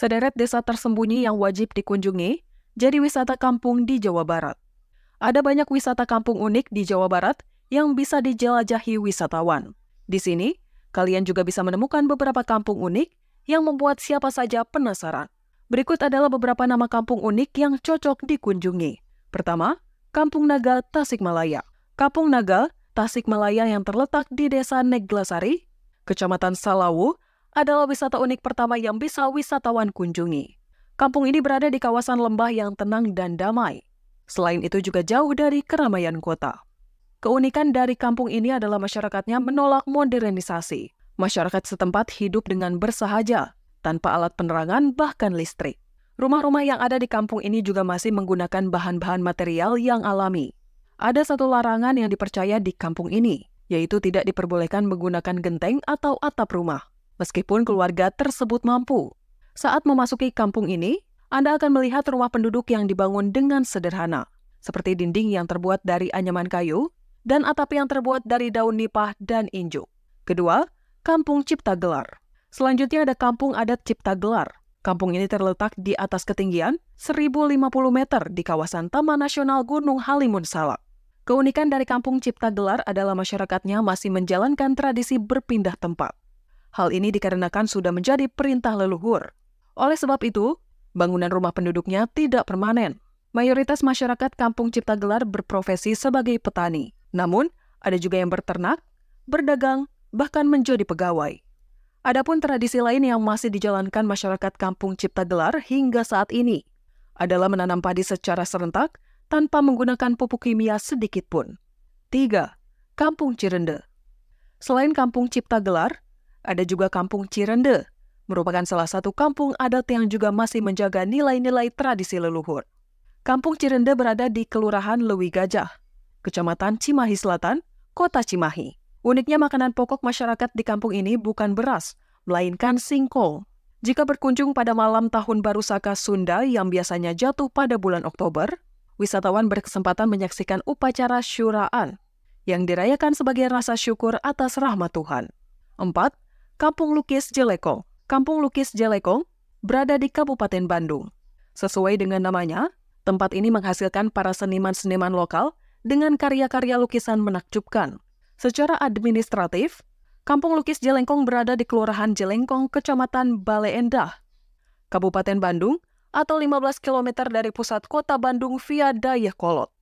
Sederet desa tersembunyi yang wajib dikunjungi jadi wisata kampung di Jawa Barat. Ada banyak wisata kampung unik di Jawa Barat yang bisa dijelajahi wisatawan. Di sini, kalian juga bisa menemukan beberapa kampung unik yang membuat siapa saja penasaran. Berikut adalah beberapa nama kampung unik yang cocok dikunjungi. Pertama, Kampung Naga Tasikmalaya. Kampung Naga Tasikmalaya yang terletak di Desa Neglasari, Kecamatan Salawu, adalah wisata unik pertama yang bisa wisatawan kunjungi. Kampung ini berada di kawasan lembah yang tenang dan damai. Selain itu juga jauh dari keramaian kota. Keunikan dari kampung ini adalah masyarakatnya menolak modernisasi. Masyarakat setempat hidup dengan bersahaja, tanpa alat penerangan bahkan listrik. Rumah-rumah yang ada di kampung ini juga masih menggunakan bahan-bahan material yang alami. Ada satu larangan yang dipercaya di kampung ini, yaitu tidak diperbolehkan menggunakan genteng atau atap rumah meskipun keluarga tersebut mampu. Saat memasuki kampung ini, Anda akan melihat rumah penduduk yang dibangun dengan sederhana, seperti dinding yang terbuat dari anyaman kayu dan atap yang terbuat dari daun nipah dan injuk. Kedua, Kampung Cipta Gelar. Selanjutnya ada Kampung Adat Cipta Gelar. Kampung ini terletak di atas ketinggian 1050 meter di kawasan Taman Nasional Gunung Halimun Salak. Keunikan dari Kampung Cipta Gelar adalah masyarakatnya masih menjalankan tradisi berpindah tempat. Hal ini dikarenakan sudah menjadi perintah leluhur. Oleh sebab itu, bangunan rumah penduduknya tidak permanen. Mayoritas masyarakat Kampung Cipta Gelar berprofesi sebagai petani. Namun, ada juga yang berternak, berdagang, bahkan menjadi pegawai. Adapun tradisi lain yang masih dijalankan masyarakat Kampung Cipta Gelar hingga saat ini adalah menanam padi secara serentak tanpa menggunakan pupuk kimia sedikit pun. 3. Kampung Cirende Selain Kampung Cipta Gelar, ada juga Kampung Cirende, merupakan salah satu kampung adat yang juga masih menjaga nilai-nilai tradisi leluhur. Kampung Cirende berada di Kelurahan Lewi Gajah, Kecamatan Cimahi Selatan, Kota Cimahi. Uniknya makanan pokok masyarakat di kampung ini bukan beras, melainkan singkol. Jika berkunjung pada malam Tahun Baru Saka Sunda yang biasanya jatuh pada bulan Oktober, wisatawan berkesempatan menyaksikan upacara syuraan yang dirayakan sebagai rasa syukur atas rahmat Tuhan. 4. Kampung Lukis Jelekong. Kampung Lukis Jeleko berada di Kabupaten Bandung. Sesuai dengan namanya, tempat ini menghasilkan para seniman-seniman lokal dengan karya-karya lukisan menakjubkan. Secara administratif, Kampung Lukis Jelengkong berada di Kelurahan Jelengkong, Kecamatan Bale Endah, Kabupaten Bandung, atau 15 km dari pusat kota Bandung via Dayakolot.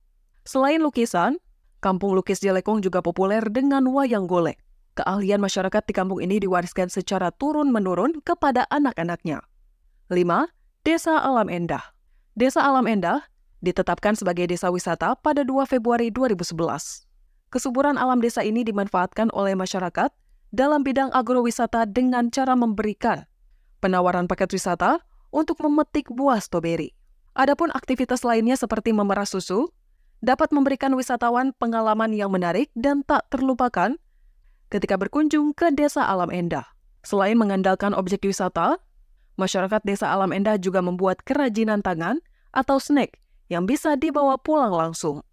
Selain lukisan, Kampung Lukis Jelekong juga populer dengan wayang golek. Keahlian masyarakat di kampung ini diwariskan secara turun-menurun kepada anak-anaknya. 5. Desa Alam Endah Desa Alam Endah ditetapkan sebagai desa wisata pada 2 Februari 2011. Kesuburan alam desa ini dimanfaatkan oleh masyarakat dalam bidang agrowisata dengan cara memberikan penawaran paket wisata untuk memetik buah stroberi. Adapun aktivitas lainnya seperti memerah susu, dapat memberikan wisatawan pengalaman yang menarik dan tak terlupakan ketika berkunjung ke Desa Alam Endah. Selain mengandalkan objek wisata, masyarakat Desa Alam Endah juga membuat kerajinan tangan atau snack yang bisa dibawa pulang langsung.